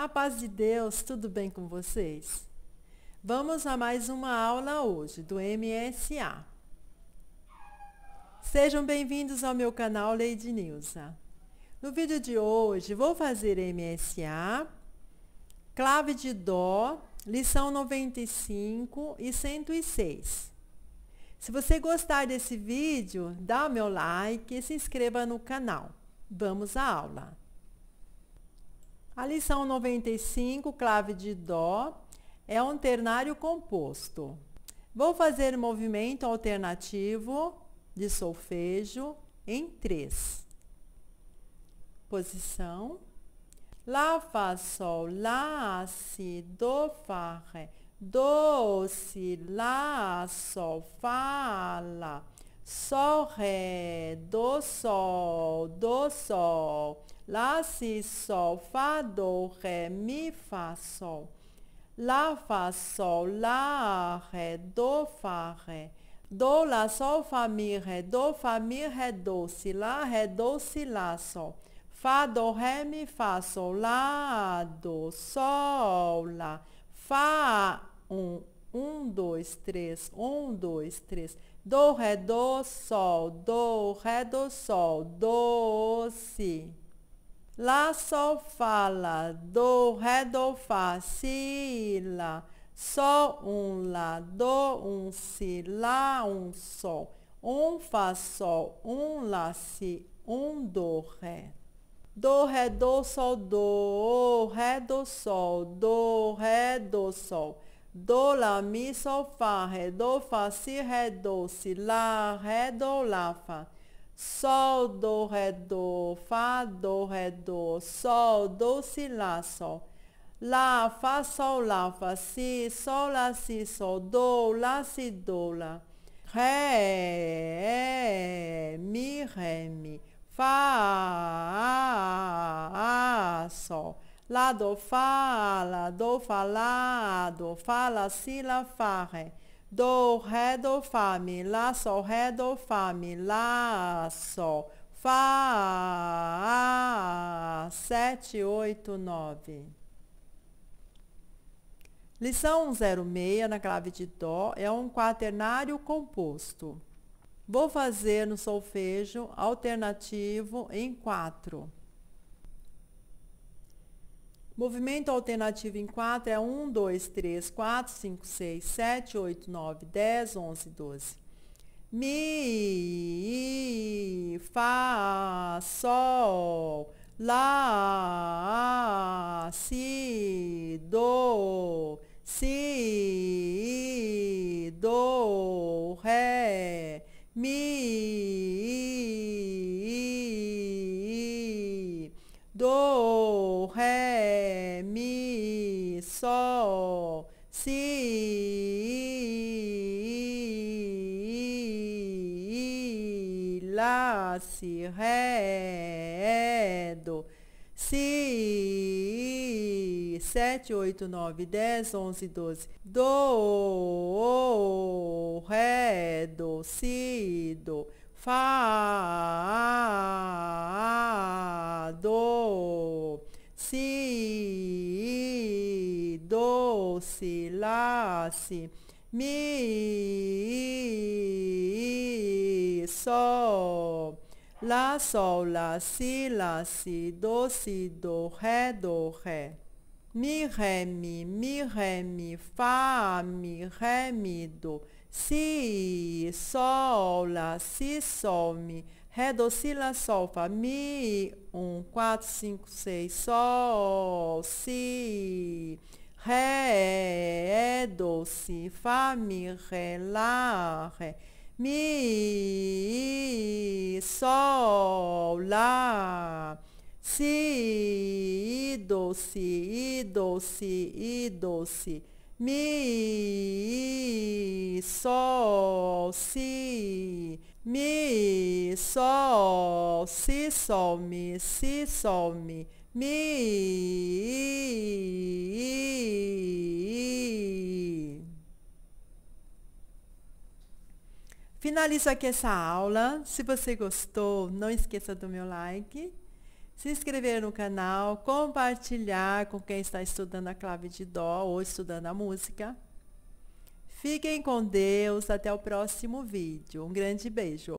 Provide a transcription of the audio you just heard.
A paz de Deus, tudo bem com vocês? Vamos a mais uma aula hoje do MSA. Sejam bem-vindos ao meu canal Lady Nilza. No vídeo de hoje vou fazer MSA, clave de Dó, lição 95 e 106. Se você gostar desse vídeo, dá o meu like e se inscreva no canal. Vamos à aula! A lição 95, clave de Dó, é um ternário composto. Vou fazer movimento alternativo de solfejo em três. Posição. Lá, Fá, Sol, Lá, Si, Do, Fá, Ré, Do, Si, Lá, Sol, Fá, Lá, Sol, Ré, Do, Sol, Do, Sol. Lá, si, sol, fá, do, ré, mi, fá, sol. Lá, fá, sol, lá, ré, do, fá, ré. Do, lá, sol, fá, mi, ré, do, fá, mi, ré, do, si, lá, ré, do, si, lá, sol. Fá, do, ré, mi, fá, sol, lá, do, sol, lá. Fá, um, um, dois, três, um, dois, três. Do, ré, do, sol, do, ré, do, sol, do, si. Lá, Sol, Fá, Lá, Do, Ré, Do, Fá, Si, Lá. Sol, um, Lá, Do, um, Si, Lá, um, Sol. Um, Fá, Sol, um, Lá, Si, um, Do, Ré. Do, Ré, Do, Sol, Do, Ré, Do, Sol, Do, Ré, Do, Sol. Do, La, Mi, Sol, Fá, Ré, Do, Fá, Si, Ré, Do, Si, Lá, Ré, Do, Lá, Fá. Sol, do, ré, do, fá, do, ré, do, sol, do, si, lá, sol. Lá, fá, sol, lá, fá, si, sol, lá, si, sol, do, lá, si, do, lá. Ré, mi, ré, mi. Fá, sol. Lá, do, fá, lá, do, fá, lá, do, fá, lá, si, lá, fá, ré. Do, ré, do, fá, mi, lá, sol, ré, do, fá, mi, lá, sol, fá, sete, oito, nove. Lição 106 na clave de dó é um quaternário composto. Vou fazer no solfejo alternativo em quatro. Movimento alternativo em 4 é 1, 2, 3, 4, 5, 6, 7, 8, 9, 10, 11, 12. Mi, Fá, Sol, Lá, Si, Do, Si, Do, Ré, Mi, lá, si, ré, do, si, sete oito nove dez onze doze. do, ré, do, si, do, fá, do, si, do, si, lá, si, mi, sol. Lá, sol, lá, si, lá, si, do, si, do, ré, do, ré. Mi, ré, mi, mi, ré, mi, fá, mi, ré, mi, do. Si, sol, lá, si, sol, mi. Ré, do, si, lá, sol, fá, mi. Um, quatro, cinco, seis, sol, si. Ré, é, do, si, fá, mi, ré, lá, ré. Mi, Sol, Lá, Si, Do, Si, Do, Si, Do, Si. Mi, Sol, Si, Mi, Sol, Si, Sol, Mi, Si, Sol, Mi. Mi, Finalizo aqui essa aula. Se você gostou, não esqueça do meu like, se inscrever no canal, compartilhar com quem está estudando a clave de dó ou estudando a música. Fiquem com Deus, até o próximo vídeo. Um grande beijo.